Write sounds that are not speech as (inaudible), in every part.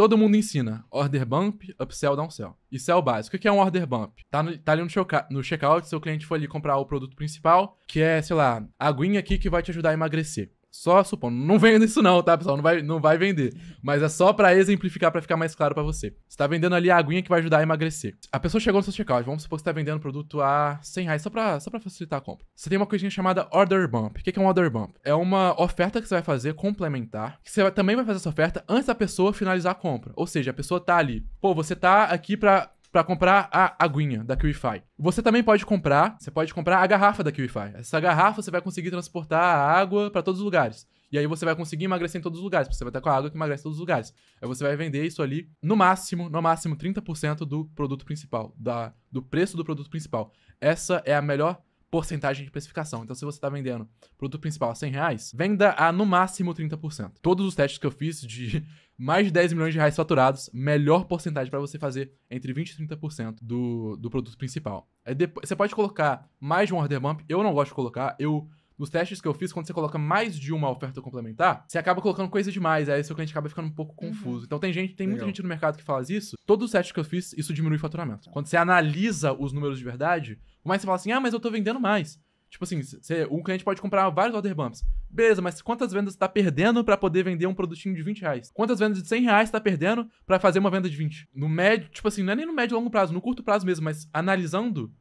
Todo mundo ensina order bump, upsell, downsell. Isso é o básico. O que é um order bump? Tá, no, tá ali no, no checkout, seu cliente foi ali comprar o produto principal, que é, sei lá, a aguinha aqui que vai te ajudar a emagrecer. Só supondo, não vendo isso não, tá, pessoal? Não vai, não vai vender. Mas é só para exemplificar, para ficar mais claro para você. Você tá vendendo ali a aguinha que vai ajudar a emagrecer. A pessoa chegou no seu checkout, vamos supor que você tá vendendo produto a 100 reais, só pra, só pra facilitar a compra. Você tem uma coisinha chamada order bump. O que é um order bump? É uma oferta que você vai fazer complementar, que você vai, também vai fazer essa oferta antes da pessoa finalizar a compra. Ou seja, a pessoa tá ali, pô, você tá aqui pra para comprar a aguinha da QIFI. Você também pode comprar, você pode comprar a garrafa da QIFI. Essa garrafa você vai conseguir transportar a água para todos os lugares. E aí você vai conseguir emagrecer em todos os lugares, porque você vai estar com a água que emagrece em todos os lugares. Aí você vai vender isso ali no máximo, no máximo 30% do produto principal, da, do preço do produto principal. Essa é a melhor porcentagem de precificação. Então, se você está vendendo produto principal a 100 reais, venda a no máximo 30%. Todos os testes que eu fiz de (laughs) mais de 10 milhões de reais faturados, melhor porcentagem para você fazer entre 20% e 30% do, do produto principal. É você pode colocar mais de um order bump, eu não gosto de colocar, eu nos testes que eu fiz, quando você coloca mais de uma oferta complementar, você acaba colocando coisa demais, aí seu cliente acaba ficando um pouco uhum. confuso. Então tem gente, tem Legal. muita gente no mercado que faz isso. Todos os testes que eu fiz, isso diminui o faturamento. Quando você analisa os números de verdade, mas você fala assim, ah, mas eu tô vendendo mais. Tipo assim, você, um cliente pode comprar vários order bumps. Beleza, mas quantas vendas você tá perdendo para poder vender um produtinho de 20 reais? Quantas vendas de 100 reais você tá perdendo para fazer uma venda de 20? No médio, tipo assim, não é nem no médio e longo prazo, no curto prazo mesmo, mas analisando...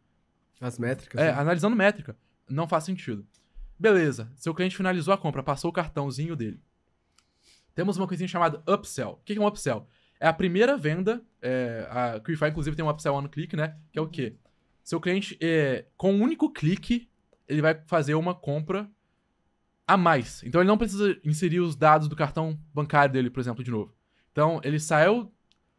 As métricas. É, né? analisando métrica. Não faz sentido. Beleza, seu cliente finalizou a compra, passou o cartãozinho dele. Temos uma coisinha chamada upsell. O que é um upsell? É a primeira venda, é, a Qify inclusive tem um upsell on click, né? Que é o quê? Seu cliente, é, com um único clique, ele vai fazer uma compra a mais. Então ele não precisa inserir os dados do cartão bancário dele, por exemplo, de novo. Então ele saiu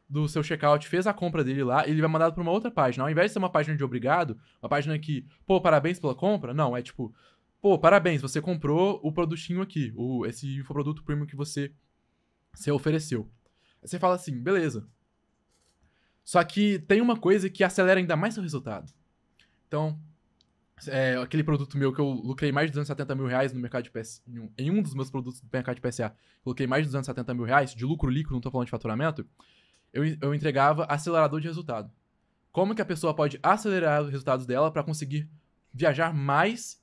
do seu checkout, fez a compra dele lá, ele vai mandado para uma outra página. Ao invés de ser uma página de obrigado, uma página que, pô, parabéns pela compra, não, é tipo, pô, parabéns, você comprou o produtinho aqui, o, esse infoproduto premium que você se ofereceu. Aí você fala assim, beleza. Só que tem uma coisa que acelera ainda mais seu resultado. Então, é, aquele produto meu que eu lucrei mais de 270 mil reais no mercado de PSA, em um dos meus produtos do mercado de PSA, coloquei mais de 270 mil reais de lucro líquido, não estou falando de faturamento, eu, eu entregava acelerador de resultado. Como que a pessoa pode acelerar os resultados dela para conseguir viajar mais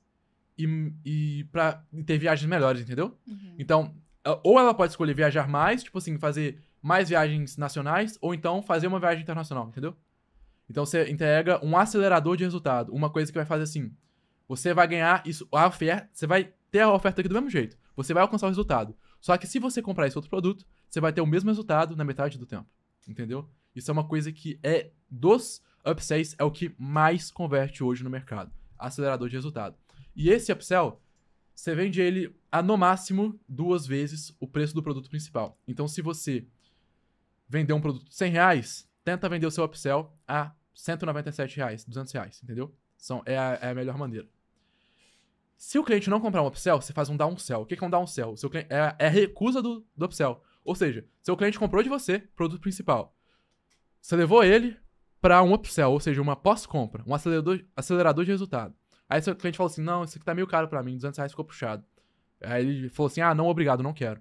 e, e para ter viagens melhores, entendeu? Uhum. Então, ou ela pode escolher viajar mais, tipo assim, fazer mais viagens nacionais, ou então fazer uma viagem internacional, entendeu? Então você entrega um acelerador de resultado, uma coisa que vai fazer assim, você vai ganhar isso, a oferta, você vai ter a oferta aqui do mesmo jeito, você vai alcançar o resultado. Só que se você comprar esse outro produto, você vai ter o mesmo resultado na metade do tempo, entendeu? Isso é uma coisa que é dos upsells é o que mais converte hoje no mercado, acelerador de resultado. E esse upsell, você vende ele a no máximo duas vezes o preço do produto principal. Então se você vender um produto 100 reais, tenta vender o seu upsell a 197 reais, 200 reais, entendeu? São, é, a, é a melhor maneira. Se o cliente não comprar um upsell, você faz um downsell. O que é um downsell? Seu cliente, é, é a recusa do, do upsell. Ou seja, seu cliente comprou de você, produto principal. Você levou ele para um upsell, ou seja, uma pós-compra, um acelerador, acelerador de resultado. Aí seu cliente falou assim, não, isso aqui tá meio caro para mim, 200 reais ficou puxado. Aí ele falou assim, ah, não, obrigado, não quero.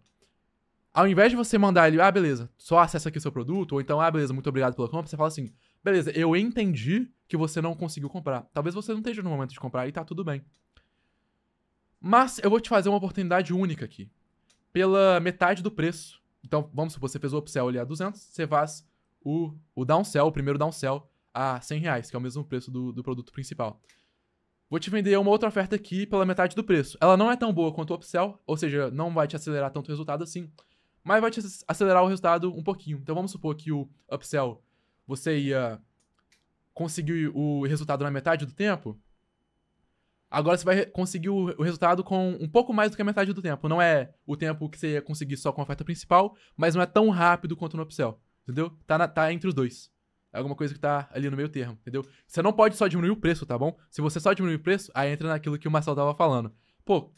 Ao invés de você mandar ele, ah, beleza, só acessa aqui o seu produto, ou então, ah, beleza, muito obrigado pela compra, você fala assim, beleza, eu entendi que você não conseguiu comprar. Talvez você não esteja no momento de comprar e tá tudo bem. Mas eu vou te fazer uma oportunidade única aqui. Pela metade do preço. Então, vamos supor, você fez o upsell ali a 200, você faz o, o downsell, o primeiro downsell, a 100 reais, que é o mesmo preço do, do produto principal. Vou te vender uma outra oferta aqui pela metade do preço. Ela não é tão boa quanto o upsell, ou seja, não vai te acelerar tanto o resultado assim, mas vai te acelerar o resultado um pouquinho. Então vamos supor que o upsell você ia conseguir o resultado na metade do tempo, agora você vai conseguir o resultado com um pouco mais do que a metade do tempo. Não é o tempo que você ia conseguir só com a oferta principal, mas não é tão rápido quanto no upsell, entendeu? Tá, na, tá entre os dois. É alguma coisa que tá ali no meio termo, entendeu? Você não pode só diminuir o preço, tá bom? Se você só diminuir o preço, aí entra naquilo que o Marcel tava falando. Pô,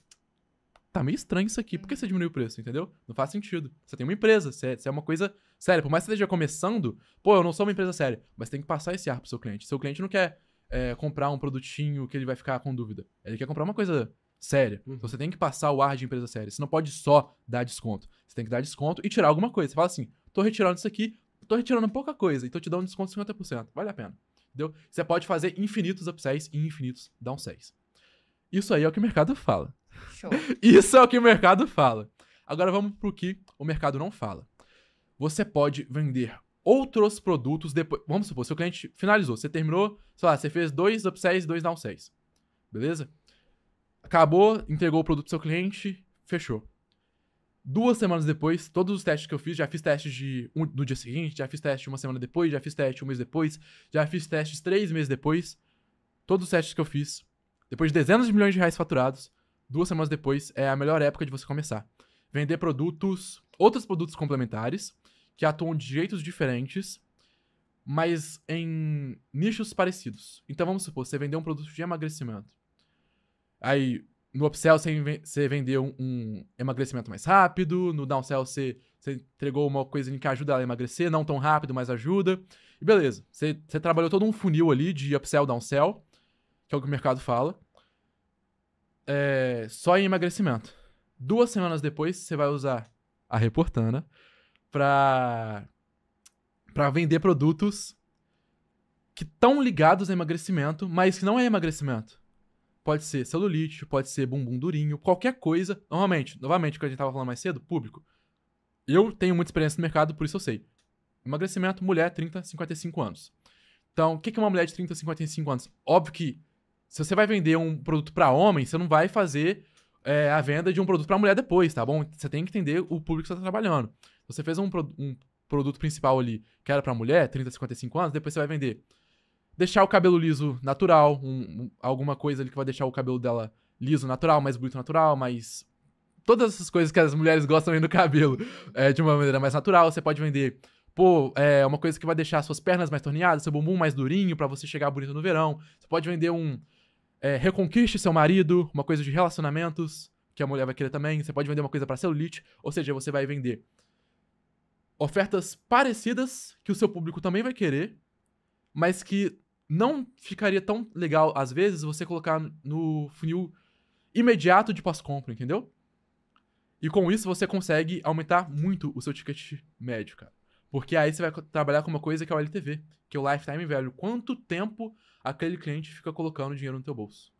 tá meio estranho isso aqui. Por que você uhum. diminuiu o preço, entendeu? Não faz sentido. Você tem uma empresa, você, é, você é uma coisa séria. Por mais que você esteja começando, pô, eu não sou uma empresa séria, mas tem que passar esse ar pro seu cliente. Seu cliente não quer é, comprar um produtinho que ele vai ficar com dúvida. Ele quer comprar uma coisa séria. Então, uhum. Então você tem que passar o ar de empresa séria. Você não pode só dar desconto. Você tem que dar desconto e tirar alguma coisa. Você fala assim, tô retirando isso aqui, tô retirando pouca coisa e tô te dando um desconto de 50%. Vale a pena. Entendeu? Você pode fazer infinitos upsells e infinitos downsells. Isso aí é o que o mercado fala. Show. Isso é o que o mercado fala. Agora vamos pro que o mercado não fala. Você pode vender outros produtos depois. Vamos supor, seu cliente finalizou, você terminou, sei lá, você fez dois upsells e dois downsells. Beleza? Acabou, entregou o produto pro seu cliente, fechou. Duas semanas depois, todos os testes que eu fiz, já fiz testes de um, no dia seguinte, já fiz teste uma semana depois, já fiz teste um mês depois, já fiz testes três meses depois. Todos os testes que eu fiz, depois de dezenas de milhões de reais faturados, duas semanas depois é a melhor época de você começar. Vender produtos, outros produtos complementares, que atuam de jeitos diferentes, mas em nichos parecidos. Então vamos supor, você vendeu um produto de emagrecimento. Aí, no upsell você, vendeu um emagrecimento mais rápido, no downsell você, entregou uma coisa que ajuda ela a emagrecer, não tão rápido, mas ajuda. E beleza, você, você trabalhou todo um funil ali de upsell, downsell, que é o que o mercado fala é, só em emagrecimento. Duas semanas depois, você vai usar a Reportana para para vender produtos que estão ligados a emagrecimento, mas que não é emagrecimento. Pode ser celulite, pode ser bumbum durinho, qualquer coisa. Normalmente, novamente, o que a gente tava falando mais cedo, público. Eu tenho muita experiência no mercado, por isso eu sei. Emagrecimento, mulher, 30, 55 anos. Então, o que é uma mulher de 30, 55 anos? Óbvio que se você vai vender um produto para homem, você não vai fazer é, a venda de um produto para mulher depois, tá bom? Você tem que entender o público que você está trabalhando. Você fez um, pro, um, produto principal ali que era para mulher, 30, 55 anos, depois você vai vender. Deixar o cabelo liso natural, um, um, alguma coisa ali que vai deixar o cabelo dela liso natural, mais bonito natural, mais. Todas essas coisas que as mulheres gostam aí no cabelo é, de uma maneira mais natural. Você pode vender pô, é uma coisa que vai deixar suas pernas mais torneadas, seu bumbum mais durinho para você chegar bonito no verão. Você pode vender um é, reconquiste seu marido, uma coisa de relacionamentos, que a mulher vai querer também. Você pode vender uma coisa para celulite, ou seja, você vai vender ofertas parecidas que o seu público também vai querer, mas que não ficaria tão legal, às vezes, você colocar no funil imediato de pós-compra, entendeu? E com isso você consegue aumentar muito o seu ticket médio, cara. Porque aí você vai trabalhar com uma coisa que é o LTV, que é o lifetime value. Quanto tempo aquele cliente fica colocando dinheiro no teu bolso?